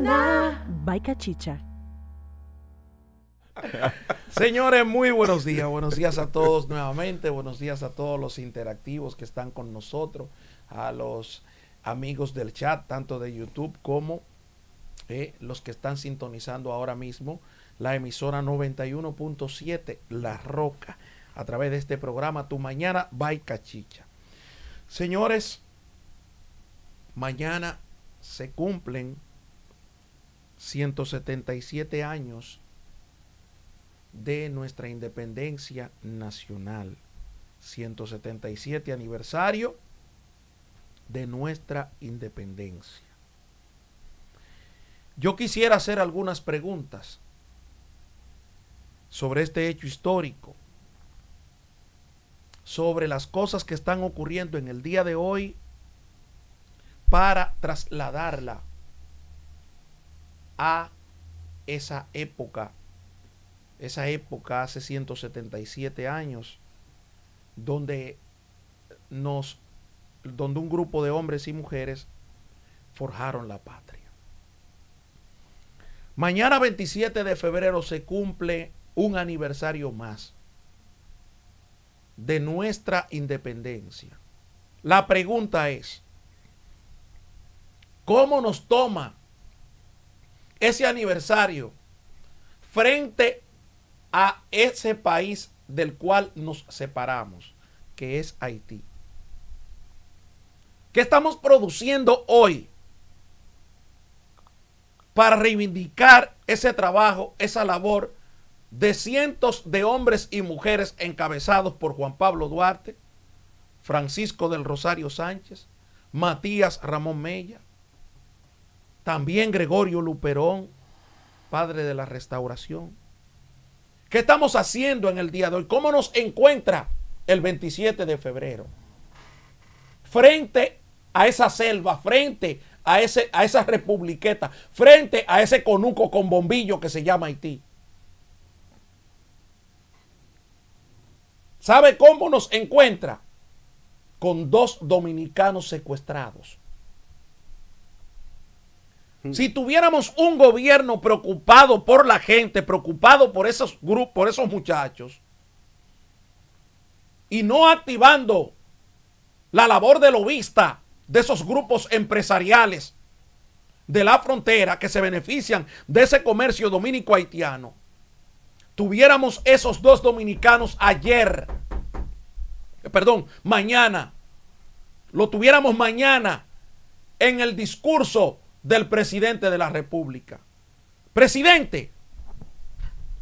Mañana. Bye, cachicha. Señores, muy buenos días. Buenos días a todos nuevamente. Buenos días a todos los interactivos que están con nosotros, a los amigos del chat, tanto de YouTube como eh, los que están sintonizando ahora mismo la emisora 91.7 La Roca a través de este programa Tu Mañana by Cachicha. Señores, mañana se cumplen 177 años de nuestra independencia nacional. 177 aniversario de nuestra independencia. Yo quisiera hacer algunas preguntas sobre este hecho histórico, sobre las cosas que están ocurriendo en el día de hoy para trasladarla a esa época, esa época hace 177 años, donde nos, donde un grupo de hombres y mujeres forjaron la patria. Mañana 27 de febrero se cumple un aniversario más de nuestra independencia. La pregunta es, ¿cómo nos toma ese aniversario frente a ese país del cual nos separamos, que es Haití. ¿Qué estamos produciendo hoy para reivindicar ese trabajo, esa labor de cientos de hombres y mujeres encabezados por Juan Pablo Duarte, Francisco del Rosario Sánchez, Matías Ramón Mella, también Gregorio Luperón, padre de la restauración. ¿Qué estamos haciendo en el día de hoy? ¿Cómo nos encuentra el 27 de febrero? Frente a esa selva, frente a, ese, a esa republiqueta, frente a ese conuco con bombillo que se llama Haití. ¿Sabe cómo nos encuentra? Con dos dominicanos secuestrados. Si tuviéramos un gobierno preocupado por la gente, preocupado por esos grupos, por esos muchachos, y no activando la labor de lobista de esos grupos empresariales de la frontera que se benefician de ese comercio dominico haitiano, tuviéramos esos dos dominicanos ayer, eh, perdón, mañana, lo tuviéramos mañana en el discurso del presidente de la República. Presidente,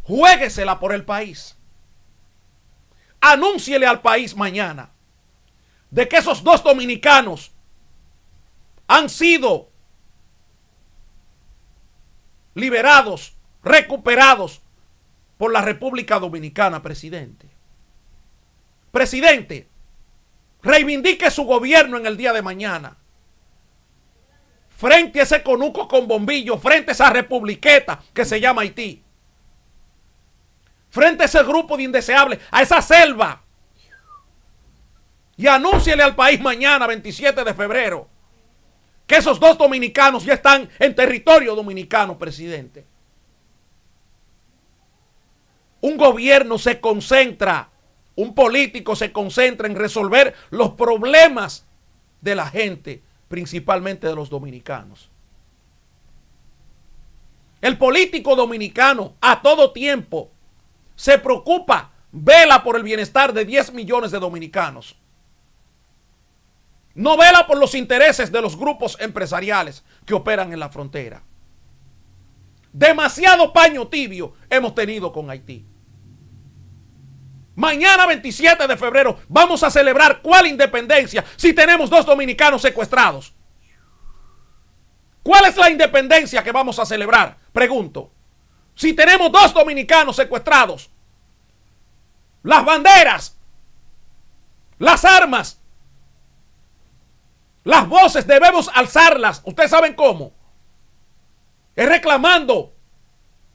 juéguesela por el país. Anúnciele al país mañana de que esos dos dominicanos han sido liberados, recuperados por la República Dominicana, presidente. Presidente, reivindique su gobierno en el día de mañana frente a ese conuco con bombillo, frente a esa republiqueta que se llama Haití, frente a ese grupo de indeseables, a esa selva. Y anúnciele al país mañana, 27 de febrero, que esos dos dominicanos ya están en territorio dominicano, presidente. Un gobierno se concentra, un político se concentra en resolver los problemas de la gente principalmente de los dominicanos. El político dominicano a todo tiempo se preocupa, vela por el bienestar de 10 millones de dominicanos. No vela por los intereses de los grupos empresariales que operan en la frontera. Demasiado paño tibio hemos tenido con Haití. Mañana 27 de febrero vamos a celebrar cuál independencia si tenemos dos dominicanos secuestrados. ¿Cuál es la independencia que vamos a celebrar? Pregunto. Si tenemos dos dominicanos secuestrados, las banderas, las armas, las voces debemos alzarlas. Ustedes saben cómo. Es reclamando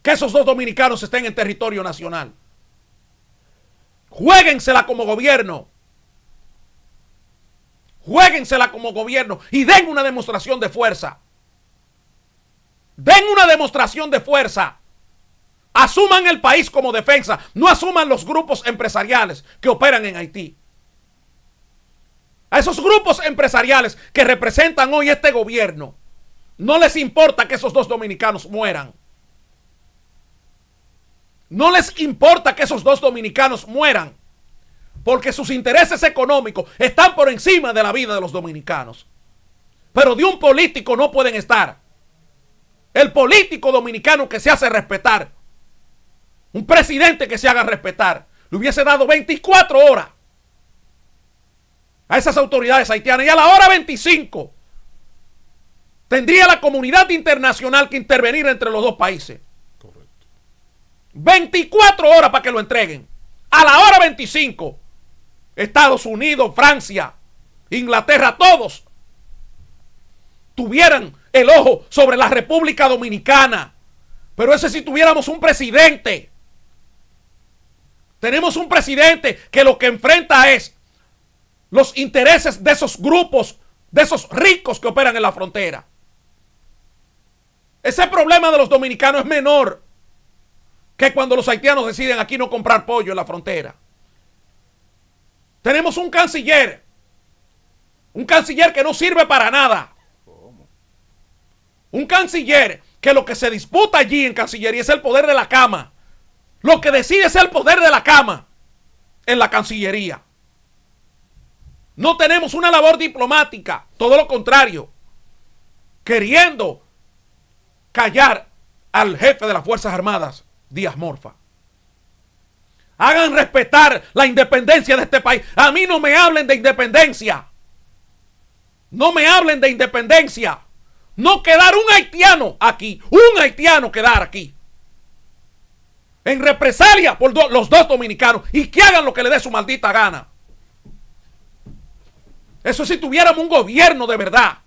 que esos dos dominicanos estén en territorio nacional. Juéguensela como gobierno. Juéguensela como gobierno y den una demostración de fuerza. Den una demostración de fuerza. Asuman el país como defensa. No asuman los grupos empresariales que operan en Haití. A esos grupos empresariales que representan hoy este gobierno, no les importa que esos dos dominicanos mueran. No les importa que esos dos dominicanos mueran, porque sus intereses económicos están por encima de la vida de los dominicanos. Pero de un político no pueden estar. El político dominicano que se hace respetar, un presidente que se haga respetar, le hubiese dado 24 horas a esas autoridades haitianas y a la hora 25 tendría la comunidad internacional que intervenir entre los dos países. 24 horas para que lo entreguen. A la hora 25. Estados Unidos, Francia, Inglaterra, todos tuvieran el ojo sobre la República Dominicana. Pero ese si tuviéramos un presidente. Tenemos un presidente que lo que enfrenta es los intereses de esos grupos, de esos ricos que operan en la frontera. Ese problema de los dominicanos es menor que cuando los haitianos deciden aquí no comprar pollo en la frontera. Tenemos un canciller, un canciller que no sirve para nada. Un canciller que lo que se disputa allí en Cancillería es el poder de la cama. Lo que decide es el poder de la cama en la Cancillería. No tenemos una labor diplomática, todo lo contrario, queriendo callar al jefe de las Fuerzas Armadas Díaz Morfa. Hagan respetar la independencia de este país. A mí no me hablen de independencia. No me hablen de independencia. No quedar un haitiano aquí. Un haitiano quedar aquí. En represalia por los dos dominicanos. Y que hagan lo que le dé su maldita gana. Eso si tuviéramos un gobierno de verdad.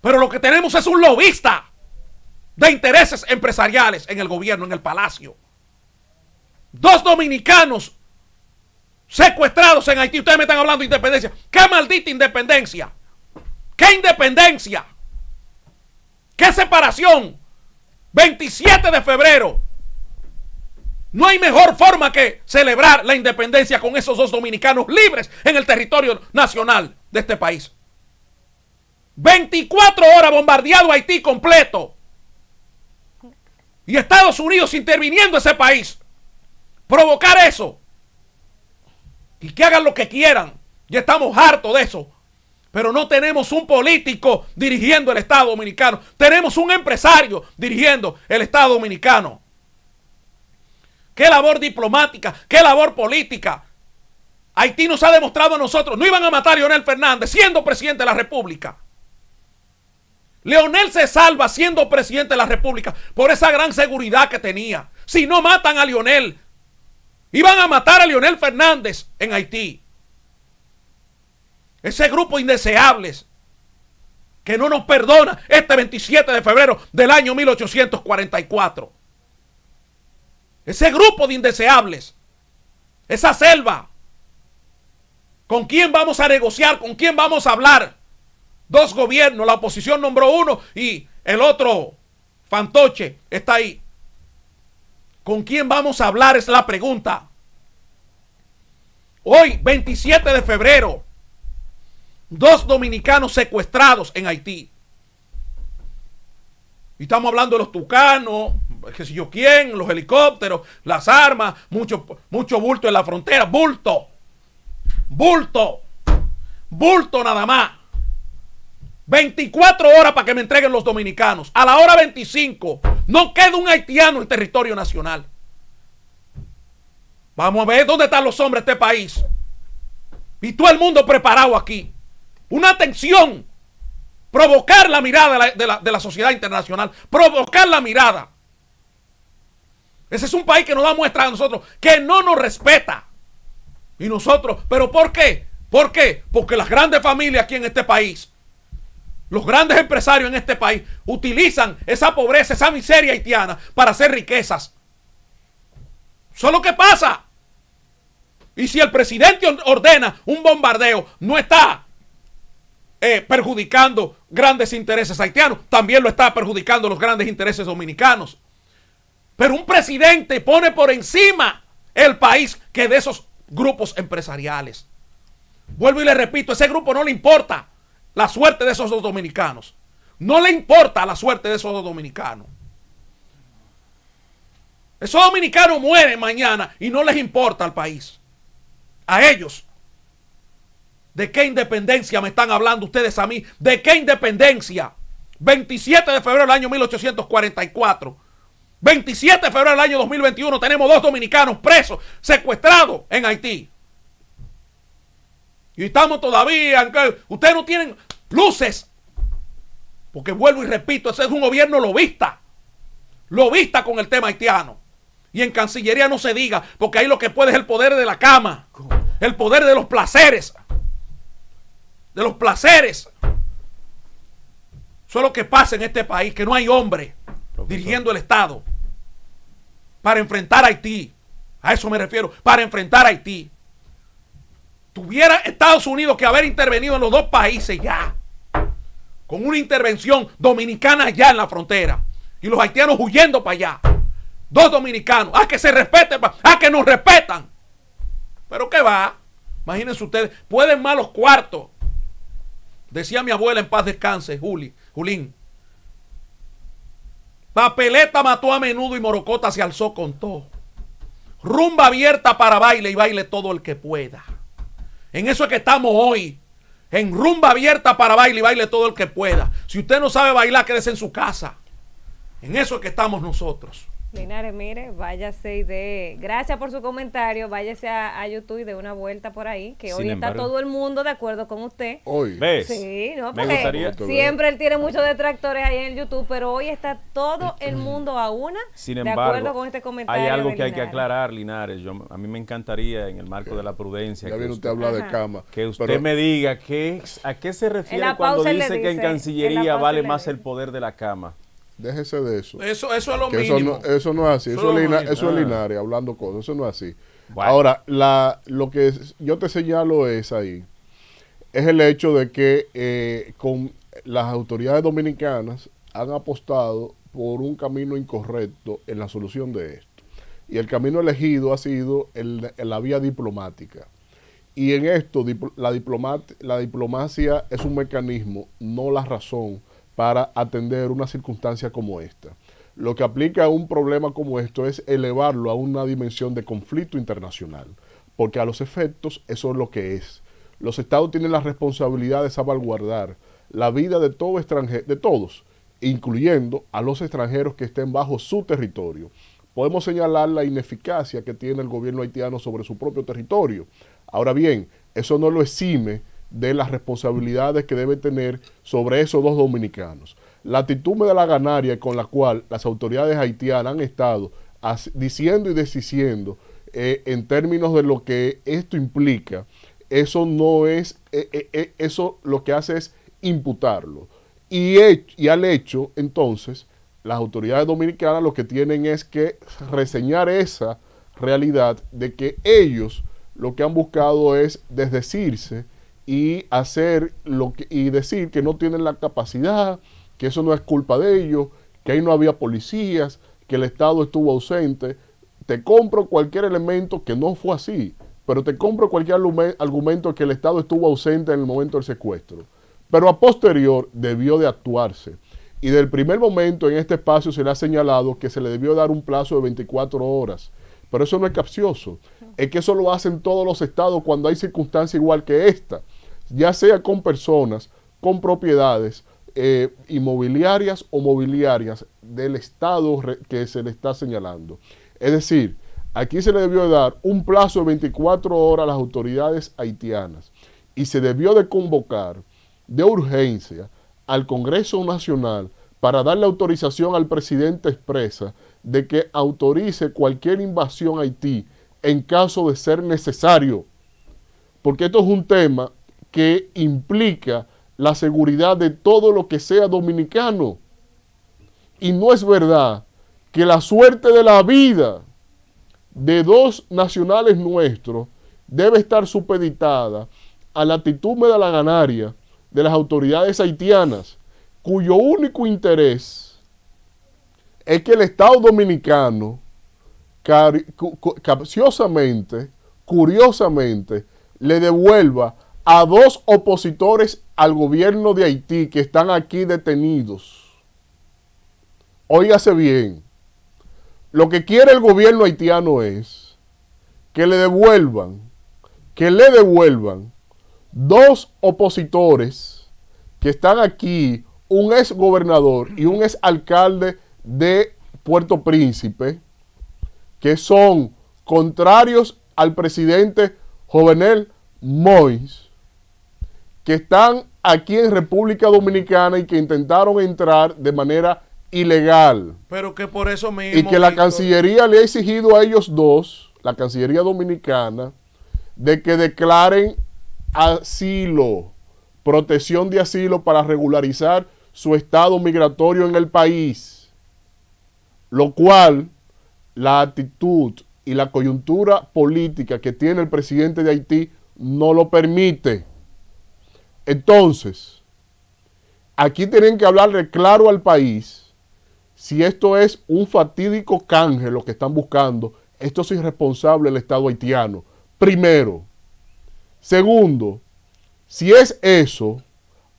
Pero lo que tenemos es un lobista de intereses empresariales en el gobierno, en el palacio. Dos dominicanos secuestrados en Haití. Ustedes me están hablando de independencia. ¿Qué maldita independencia? ¿Qué independencia? ¿Qué separación? 27 de febrero. No hay mejor forma que celebrar la independencia con esos dos dominicanos libres en el territorio nacional de este país. 24 horas bombardeado Haití completo y Estados Unidos interviniendo ese país, provocar eso y que hagan lo que quieran. Ya estamos hartos de eso. Pero no tenemos un político dirigiendo el Estado Dominicano. Tenemos un empresario dirigiendo el Estado Dominicano. ¿Qué labor diplomática? ¿Qué labor política? Haití nos ha demostrado a nosotros, no iban a matar a Leonel Fernández siendo presidente de la República. Leonel se salva siendo presidente de la República por esa gran seguridad que tenía. Si no matan a Leonel, iban a matar a Leonel Fernández en Haití. Ese grupo indeseables que no nos perdona este 27 de febrero del año 1844. Ese grupo de indeseables, esa selva, ¿con quién vamos a negociar? ¿Con quién vamos a hablar? dos gobiernos, la oposición nombró uno y el otro fantoche está ahí. ¿Con quién vamos a hablar? Es la pregunta. Hoy, 27 de febrero, dos dominicanos secuestrados en Haití. Y estamos hablando de los tucanos, qué sé yo quién, los helicópteros, las armas, mucho, mucho bulto en la frontera, bulto, bulto, bulto nada más. 24 horas para que me entreguen los dominicanos. A la hora 25 no queda un haitiano en territorio nacional. Vamos a ver dónde están los hombres de este país. Y todo el mundo preparado aquí. Una tensión. Provocar la mirada de la, sociedad internacional. Provocar la mirada. Ese es un país que nos da muestra a nosotros que no nos respeta. Y nosotros, ¿pero por qué? ¿Por qué? Porque las grandes familias aquí en este país los grandes empresarios en este país utilizan esa pobreza, esa miseria haitiana para hacer riquezas. Eso es que pasa. Y si el presidente ordena un bombardeo, no está eh, perjudicando grandes intereses haitianos, también lo está perjudicando los grandes intereses dominicanos. Pero un presidente pone por encima el país que de esos grupos empresariales. Vuelvo y le repito, ese grupo no le importa la suerte de esos dos dominicanos. No le importa la suerte de esos dos dominicanos. Esos dominicanos mueren mañana y no les importa al país. A ellos. ¿De qué independencia me están hablando ustedes a mí? ¿De qué independencia? 27 de febrero del año 1844. 27 de febrero del año 2021 tenemos dos dominicanos presos, secuestrados en Haití. Y estamos todavía. ustedes no tienen luces. Porque vuelvo y repito, ese es un gobierno lobista. Lobista con el tema haitiano. Y en Cancillería no se diga, porque ahí lo que puede es el poder de la cama. El poder de los placeres. De los placeres. Eso es lo que pasa en este país, que no hay hombre dirigiendo el Estado para enfrentar a Haití. A eso me refiero, para enfrentar a Haití tuviera Estados Unidos que haber intervenido en los dos países ya, con una intervención dominicana ya en la frontera y los haitianos huyendo para allá. Dos dominicanos, a ah, que se respeten, a ah, que nos respetan. Pero qué va, imagínense ustedes, pueden malos cuartos. Decía mi abuela en paz descanse, Juli, Julín. Papeleta mató a menudo y Morocota se alzó con todo. Rumba abierta para baile y baile todo el que pueda. En eso es que estamos hoy. En rumba abierta para baile y baile todo el que pueda. Si usted no sabe bailar, quédese en su casa. En eso es que estamos nosotros. Linares, mire, váyase y de. Gracias por su comentario. Váyase a, YouTube y de una vuelta por ahí, que hoy está todo el mundo de acuerdo con usted. Hoy. ¿Ves? Sí, no, Me gustaría. siempre él tiene muchos detractores ahí en YouTube, pero hoy está todo el mundo a una. de acuerdo con este comentario. Hay algo que hay que aclarar, Linares. Yo, a mí me encantaría, en el marco de la prudencia. que usted, habla de cama. Que usted me diga qué, a qué se refiere cuando dice, que en Cancillería vale más el poder de la cama. Déjese de eso. Eso, eso es lo Eso no, eso no, es así. Eso, es, ah. hablando cosas. Eso no es así. Ahora, lo que yo te señalo es ahí, es el hecho de que eh, con las autoridades dominicanas han apostado por un camino incorrecto en la solución de esto. Y el camino elegido ha sido el, la vía diplomática. Y en esto, la, la diplomacia es un mecanismo, no la razón para atender una circunstancia como esta. Lo que aplica a un problema como esto es elevarlo a una dimensión de conflicto internacional, porque a los efectos eso es lo que es. Los estados tienen la responsabilidad de salvaguardar la vida de, todo extranjero de todos, incluyendo a los extranjeros que estén bajo su territorio. Podemos señalar la ineficacia que tiene el gobierno haitiano sobre su propio territorio. Ahora bien, eso no lo exime de las responsabilidades que debe tener sobre esos dos dominicanos. La actitud de la ganaria con la cual las autoridades haitianas han estado diciendo y deshiciendo eh, en términos de lo que esto implica, eso no es, eh, eh, eso lo que hace es imputarlo. y al hecho, entonces, las autoridades dominicanas lo que tienen es que reseñar esa realidad de que ellos lo que han buscado es desdecirse y hacer lo y decir que no tienen la capacidad, que eso no es culpa de ellos, que ahí no había policías, que el Estado estuvo ausente. Te compro cualquier elemento que no fue así, pero te compro cualquier argumento que el Estado estuvo ausente en el momento del secuestro. Pero a posterior debió de actuarse. Y del primer momento en este espacio se le ha señalado que se le debió dar un plazo de 24 horas. Pero eso no es capcioso. Es que eso lo hacen todos los estados cuando hay circunstancia igual que esta ya sea con personas, con propiedades eh, inmobiliarias o mobiliarias del estado que se le está señalando. Es decir, aquí se le debió dar un plazo de 24 horas a las autoridades haitianas y se debió de convocar de urgencia al Congreso Nacional para darle autorización al presidente expresa de que autorice cualquier invasión a Haití en caso de ser necesario. Porque esto es un tema que implica la seguridad de todo lo que sea dominicano. Y no es verdad que la suerte de la vida de dos nacionales nuestros debe estar supeditada a la actitud medalaganaria de las autoridades haitianas, cuyo único interés es que el Estado dominicano, capciosamente, curiosamente, le devuelva a dos opositores al gobierno de Haití que están aquí detenidos. Óigase bien, lo que quiere el gobierno haitiano es que le devuelvan, que le devuelvan dos opositores que están aquí, un ex gobernador y un ex alcalde de Puerto Príncipe, que son contrarios al presidente Jovenel Mois que están aquí en República Dominicana y que intentaron entrar de manera ilegal. Pero que por eso mismo... Y que la Cancillería le ha exigido a ellos dos, la Cancillería Dominicana, de que declaren asilo, protección de asilo para regularizar su estado migratorio en el país. Lo cual, la actitud y la coyuntura política que tiene el presidente de Haití no lo permite. Entonces, aquí tienen que hablarle claro al país si esto es un fatídico canje lo que están buscando. Esto es irresponsable el Estado haitiano. Primero. Segundo, si es eso,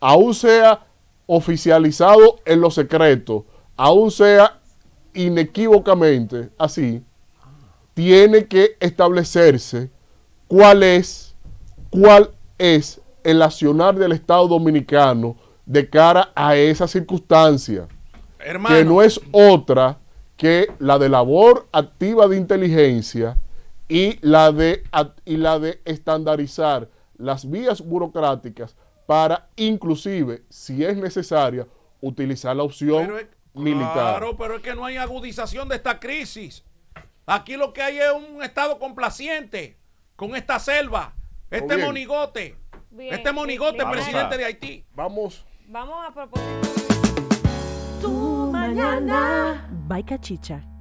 aún sea oficializado en lo secretos, aún sea inequívocamente así, tiene que establecerse cuál es, cuál es el accionar del Estado dominicano de cara a esa circunstancia, que no es otra que la de labor activa de inteligencia y la de, y la de estandarizar las vías burocráticas para inclusive, si es necesaria, utilizar la opción militar. Claro, pero es que no hay agudización de esta crisis. Aquí lo que hay es un Estado complaciente con esta selva, este monigote este monigote, presidente de Haití. Vamos. Vamos a proponer. Tu mañana. Baica Chicha.